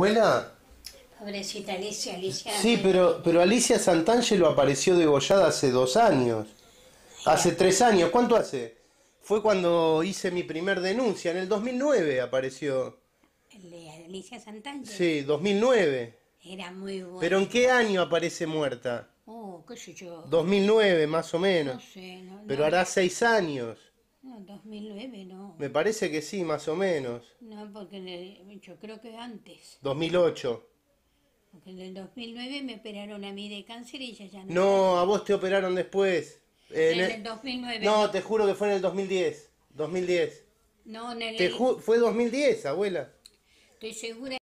abuela, Pobrecita Alicia, Alicia. Sí, pero, pero Alicia Santangelo apareció degollada hace dos años. Hace tres años, ¿cuánto hace? Fue cuando hice mi primer denuncia, en el 2009 apareció. ¿De Alicia Santangelo? Sí, 2009. Era muy bueno. ¿Pero en qué año aparece muerta? Oh, qué sé yo. 2009, más o menos. Pero hará seis años. No, 2009 no. Me parece que sí, más o menos. No, porque yo creo que antes. 2008. Porque en el 2009 me operaron a mí de cáncer y ya no. No, a vos te operaron después. En, el 2009. No, te juro que fue en el 2010. 2010. No, en el. Te fue 2010, abuela. Estoy segura.